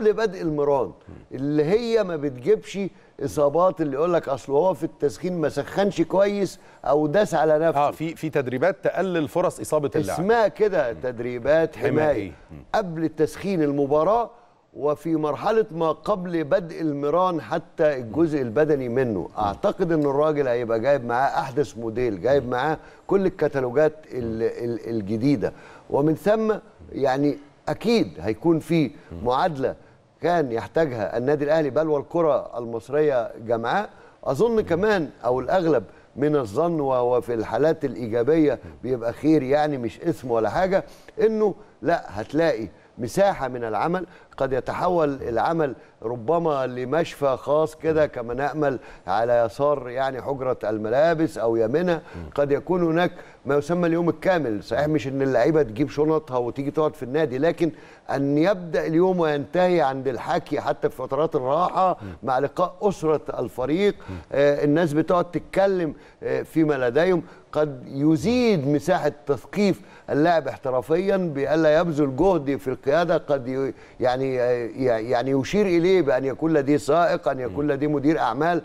قبل بدء المران اللي هي ما بتجيبش اصابات اللي يقول لك اصل هو في التسخين ما سخنش كويس او داس على نفسه اه في في تدريبات تقلل فرص اصابه اللاعب اسمها كده تدريبات حمايه إيه؟ قبل التسخين المباراه وفي مرحله ما قبل بدء المران حتى الجزء البدني منه اعتقد ان الراجل هيبقى جايب معاه احدث موديل جايب معاه كل الكتالوجات الجديده ومن ثم يعني اكيد هيكون في معادله كان يحتاجها النادي الاهلي بل والكره المصريه جمعاء اظن كمان او الاغلب من الظن وفي الحالات الايجابيه بيبقى خير يعني مش اسم ولا حاجه انه لا هتلاقي مساحه من العمل قد يتحول العمل ربما لمشفى خاص كده كما نامل على يسار يعني حجره الملابس او يمنها قد يكون هناك ما يسمى اليوم الكامل صحيح مش ان اللعيبه تجيب شنطها وتيجي تقعد في النادي لكن ان يبدا اليوم وينتهي عند الحكي حتى في فترات الراحه مع لقاء اسره الفريق آه، الناس بتقعد تتكلم آه، فيما لديهم قد يزيد مساحه تثقيف اللاعب احترافيا بألا يبذل جهد في القيادة قد يعني آه، يعني يشير إليه بأن يكون لديه سائق أن يكون لديه مدير أعمال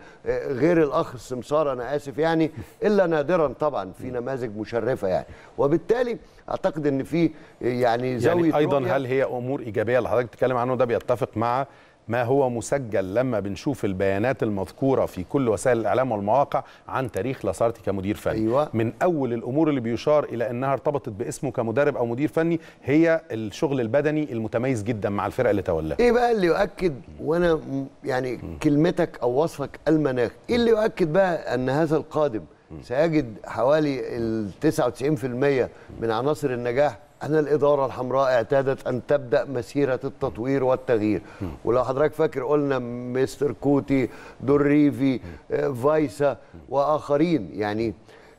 غير الأخ السمسار أنا آسف يعني إلا نادرا طبعا في نماذج مش مشرفه يعني وبالتالي اعتقد ان في يعني, يعني زاويه يعني ايضا هل هي امور ايجابيه اللي حضرتك بتتكلم عنه ده بيتفق مع ما هو مسجل لما بنشوف البيانات المذكورة في كل وسائل الإعلام والمواقع عن تاريخ لاسارتي كمدير فني أيوة. من أول الأمور اللي بيشار إلى أنها ارتبطت باسمه كمدرب أو مدير فني هي الشغل البدني المتميز جدا مع الفرق اللي تولاها إيه بقى اللي يؤكد وأنا يعني كلمتك أو وصفك المناخ إيه اللي يؤكد بقى أن هذا القادم سيجد حوالي ال 99% من عناصر النجاح أن الإدارة الحمراء اعتادت أن تبدأ مسيرة التطوير والتغيير ولو حضرتك فاكر قلنا مستر كوتي دوريفي آه، فايسا وآخرين يعني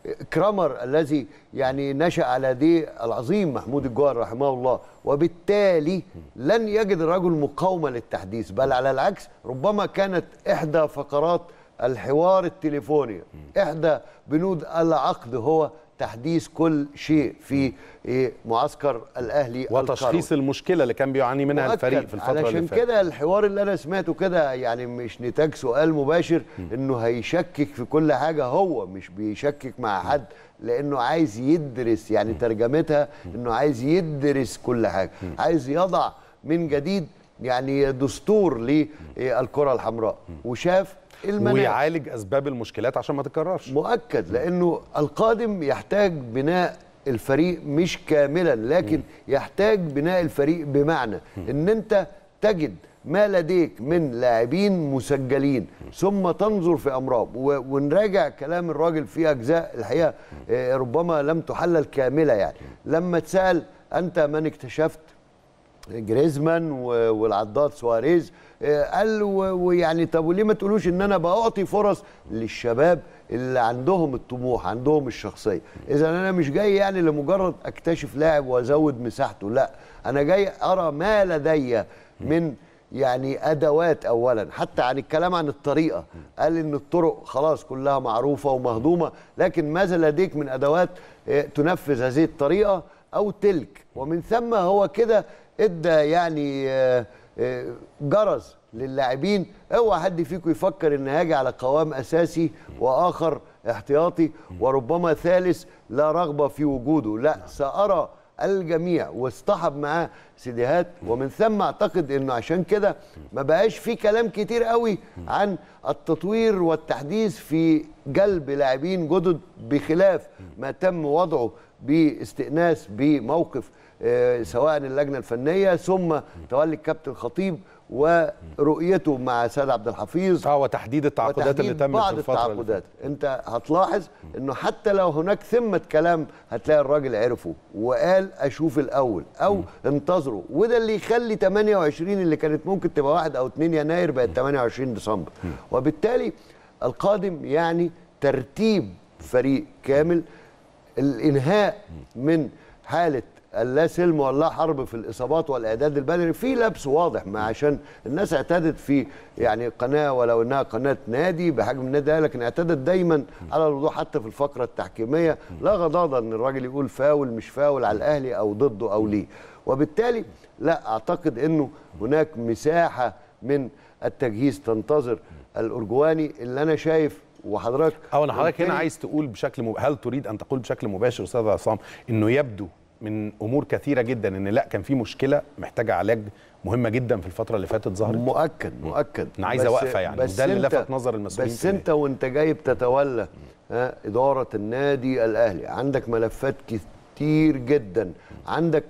آه، كرامر الذي يعني نشأ على دي العظيم محمود الجوهر رحمه الله وبالتالي لن يجد الرجل مقاومة للتحديث بل على العكس ربما كانت إحدى فقرات الحوار التليفوني إحدى بنود العقد هو تحديث كل شيء في إيه، معسكر الاهلي وتشخيص القروي. المشكله اللي كان بيعاني منها الفريق في الفتره اللي فاتت علشان كده الحوار اللي انا سمعته كده يعني مش نتاج سؤال مباشر م. انه هيشكك في كل حاجه هو مش بيشكك مع حد لانه عايز يدرس يعني ترجمتها انه عايز يدرس كل حاجه عايز يضع من جديد يعني دستور للكره الحمراء وشاف المناخ ويعالج اسباب المشكلات عشان ما تتكررش مؤكد لانه القادم يحتاج بناء الفريق مش كاملا لكن م. يحتاج بناء الفريق بمعنى م. ان انت تجد ما لديك من لاعبين مسجلين ثم تنظر في امراض ونراجع كلام الراجل في اجزاء الحقيقه آه، ربما لم تحلل كامله يعني لما تسال انت من اكتشفت جريزمان والعضاد سواريز آه، قال ويعني طب وليه ما تقولوش ان انا بعطي فرص للشباب اللي عندهم الطموح عندهم الشخصيه اذا انا مش جاي يعني لمجرد اكتشف لاعب وازود مساحته لا انا جاي ارى ما لدي من يعني ادوات اولا حتى عن الكلام عن الطريقه قال ان الطرق خلاص كلها معروفه ومهضومه لكن ماذا لديك من ادوات آه، تنفذ هذه الطريقه او تلك ومن ثم هو كده ادى يعني آه آه، جرس للاعبين اوعى حد فيكم يفكر ان هاجي على قوام اساسي واخر احتياطي وربما ثالث لا رغبه في وجوده لا نعم. سارى الجميع واصطحب معاه سيديهات ومن ثم اعتقد انه عشان كده ما بقاش في كلام كتير قوي عن التطوير والتحديث في جلب لاعبين جدد بخلاف ما تم وضعه باستئناس بموقف آه، سواء اللجنه الفنيه ثم تولي الكابتن خطيب ورؤيته مع سيد عبد الحفيظ اه وتحديد التعاقدات اللي تمت بعض في الفتره التعاقدات انت هتلاحظ انه حتى لو هناك ثمه كلام هتلاقي الراجل عرفه وقال اشوف الاول او م. انتظره وده اللي يخلي 28 اللي كانت ممكن تبقى 1 او 2 يناير بقت 28 ديسمبر وبالتالي القادم يعني ترتيب فريق كامل الانهاء من حاله لا سلم ولا حرب في الاصابات والاعداد البدني في لبس واضح ما عشان الناس اعتدت في يعني قناه ولو انها قناه نادي بحجم النادي لكن اعتدت دايما على الوضوح حتى في الفقره التحكيميه لا غضاضه ان الراجل يقول فاول مش فاول على الاهلي او ضده او ليه وبالتالي لا اعتقد انه هناك مساحه من التجهيز تنتظر الارجواني اللي انا شايف وحضرتك انا حضرتك هنا عايز تقول بشكل مب... هل تريد ان تقول بشكل مباشر استاذ عصام انه يبدو من امور كثيره جدا ان لا كان في مشكله محتاجه علاج مهمه جدا في الفتره اللي فاتت ظهرت مؤكد مؤكد انا عايزه واقفه يعني بس ده اللي لفت نظر المسؤولين بس انت وانت جاي بتتولى اداره النادي الاهلي عندك ملفات كتير جدا عندك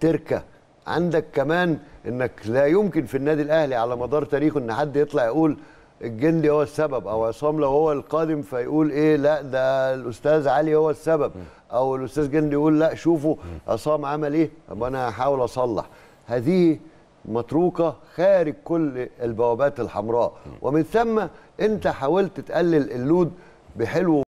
تركه عندك كمان انك لا يمكن في النادي الاهلي على مدار تاريخه ان حد يطلع يقول الجندي هو السبب او عصام لو هو القادم فيقول ايه لا ده الاستاذ علي هو السبب او الاستاذ جندي يقول لا شوفوا عصام عمل ايه طب انا هحاول اصلح هذه متروكه خارج كل البوابات الحمراء ومن ثم انت حاولت تقلل اللود بحلو